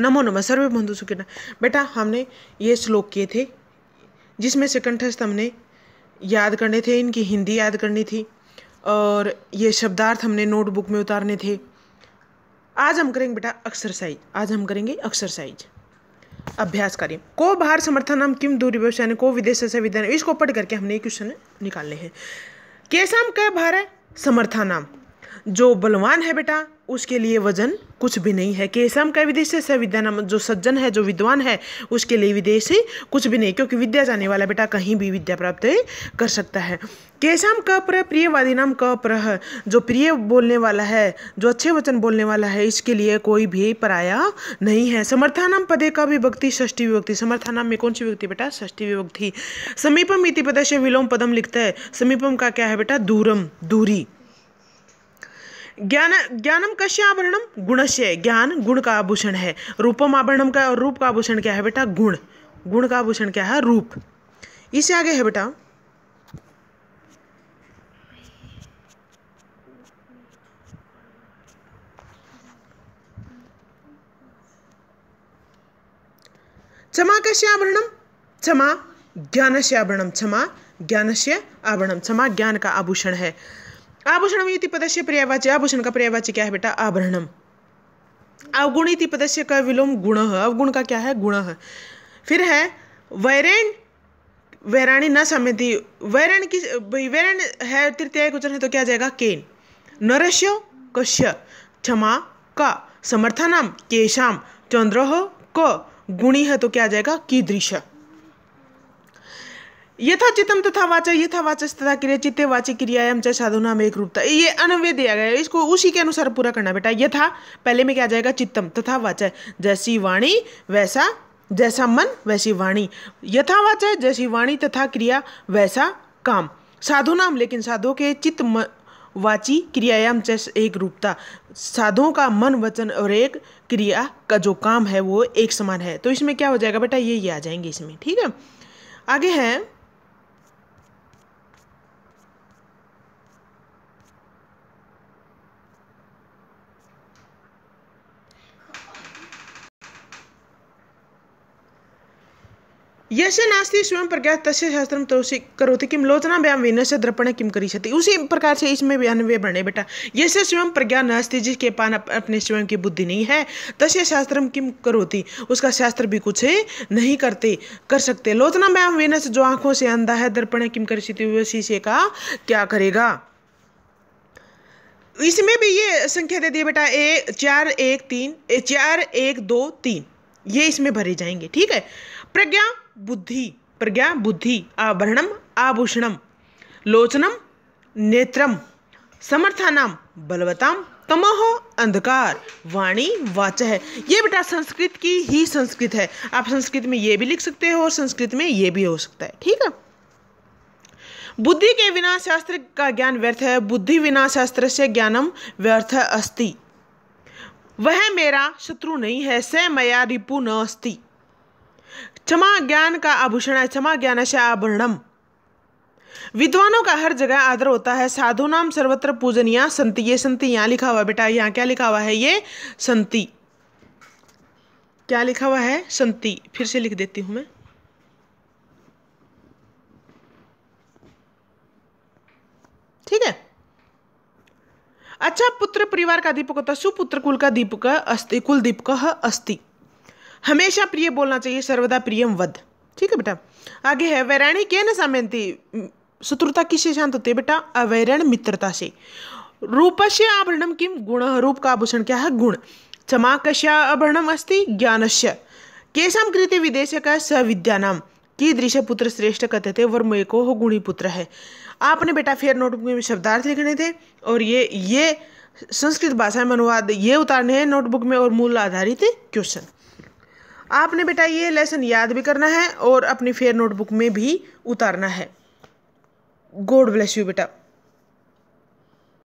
नमो नमः सर्वे बंधु सुखिना बेटा हमने ये श्लोक किए थे जिसमें से कंठस्थ हमने याद करने थे इनकी हिंदी याद करनी थी और ये शब्दार्थ हमने नोटबुक में उतारने थे आज हम करेंगे बेटा एक्सरसाइज आज हम करेंगे एक्सरसाइज अभ्यास कार्य को बाहर समर्थन हम किम दूरी व्यवसाय को विदेश से विद्यान इसको पढ़ करके हमने ये क्वेश्चन निकालने हैं कैसा हम कह भारत समर्थानाम जो बलवान है बेटा उसके लिए वजन कुछ भी नहीं है केशम का विदेश से विद्या नाम जो सज्जन है जो विद्वान है उसके लिए विदेश कुछ भी नहीं क्योंकि विद्या जाने वाला बेटा कहीं भी विद्या प्राप्त कर सकता है केशम का प्र प्रियवादी नाम का प्रह जो प्रिय बोलने वाला है जो अच्छे वचन बोलने वाला है इसके लिए कोई भी पराया नहीं है समर्था नाम पदे का विभक्ति षष्ठी विभक्ति समर्था नाम में कौन सी विभक्ति बेटा षष्ठी विभक्ति समीपम इति पद से विलोम पदम लिखता है समीपम का क्या है बेटा दूरम दूरी ज्ञान ज्ञानम कश्य आभरणम से ज्ञान गुण का आभूषण है रूपम आभरणम का और रूप का आभूषण क्या है बेटा गुण गुण का आभूषण क्या है रूप इसे आगे है बेटा क्षमा कस्य आभरणम क्षमा ज्ञान से आभरणम क्षमा ज्ञान से आभरणम क्षमा ज्ञान का आभूषण है आभूषण इति पदस्य पर्यायवाची आभूषण का पर्यायवाची क्या है बेटा आभरणम अवगुण इति पदस्य का विलोम गुण अवगुण का क्या है गुण फिर है वैरेण वैराणी न समिति वैरण की वैरण है तृतीय क्वेश्चन है तो क्या जाएगा केन नरस्य कश्य क्षमा का समर्थनम केशाम चंद्र क गुणी है तो क्या जाएगा कीदृश यथा चित्तम तथा वाचा यथा वाचस तथा क्रिया चित्ते वाची क्रियायाम चाहे साधुना में एक रूपता ये अनवे दिया गया है इसको उसी के अनुसार पूरा करना बेटा यथा पहले में क्या आ जाएगा चित्तम तथा वाचा जैसी वाणी वैसा जैसा मन वैसी वाणी यथा वाचा जैसी वाणी तथा क्रिया वैसा काम साधु नाम लेकिन साधु के चित्त वाची क्रियायाम च एक रूपता साधुओं का मन वचन और एक क्रिया का जो काम है वो एक समान है तो इसमें क्या हो जाएगा बेटा ये ये आ जाएंगे इसमें ठीक है आगे है यश नास्ति स्वयं प्रज्ञा तस्य शास्त्रम तोषि करोति किम लोचना व्याम विनस्य दर्पण किम करी सती उसी प्रकार से इसमें व्यान व्य बने बेटा यश स्वयं प्रज्ञा नास्ति जिसके पान अपने स्वयं की बुद्धि नहीं है तस्य शास्त्र किम करोति उसका शास्त्र भी कुछ नहीं करते कर सकते लोचना व्याम विनस जो आंखों से अंधा है दर्पण किम करी सती वह शीशे का क्या करेगा इसमें भी ये संख्या दे दी बेटा ए चार एक तीन चार एक दो तीन ये इसमें भरे जाएंगे ठीक है प्रज्ञा बुद्धि प्रज्ञा बुद्धि आभरणम आभूषणम लोचनम नेत्रम समर्थानाम बलवताम तमोह अंधकार वाणी वाच है ये बेटा संस्कृत की ही संस्कृत है आप संस्कृत में ये भी लिख सकते हो और संस्कृत में ये भी हो सकता है ठीक है बुद्धि के बिना शास्त्र का ज्ञान व्यर्थ है बुद्धि बिना शास्त्र से ज्ञानम व्यर्थ अस्ति वह मेरा शत्रु नहीं है स मया रिपु न अस्ति क्षमा ज्ञान का आभूषण है क्षमा ज्ञान से आभरणम विद्वानों का हर जगह आदर होता है साधु नाम सर्वत्र पूजनिया संति ये संति यहाँ लिखा हुआ बेटा यहाँ क्या लिखा हुआ है ये संति क्या लिखा हुआ है संति फिर से लिख देती हूँ मैं ठीक है अच्छा पुत्र परिवार का दीपक होता है सुपुत्र कुल का दीपक अस्ति कुल दीपक अस्ति हमेशा प्रिय बोलना चाहिए सर्वदा प्रियम वध ठीक है बेटा आगे है वैराणी के न सामयंती शत्रुता किससे शांत होती है बेटा अवैरण मित्रता से से आभरणम किम गुण रूप का आभूषण क्या है गुण चमाकस्य आभरणम अस्ति से केशाम कृति विदेश का की दृश्य पुत्र श्रेष्ठ कहते थे वर्म एक हो गुणी पुत्र है आपने बेटा फेयर नोटबुक में शब्दार्थ लिखने थे और ये ये संस्कृत भाषा में अनुवाद ये उतारने हैं नोटबुक में और मूल आधारित क्वेश्चन आपने बेटा ये लेसन याद भी करना है और अपनी फेयर नोटबुक में भी उतारना है गॉड ब्लेस यू बेटा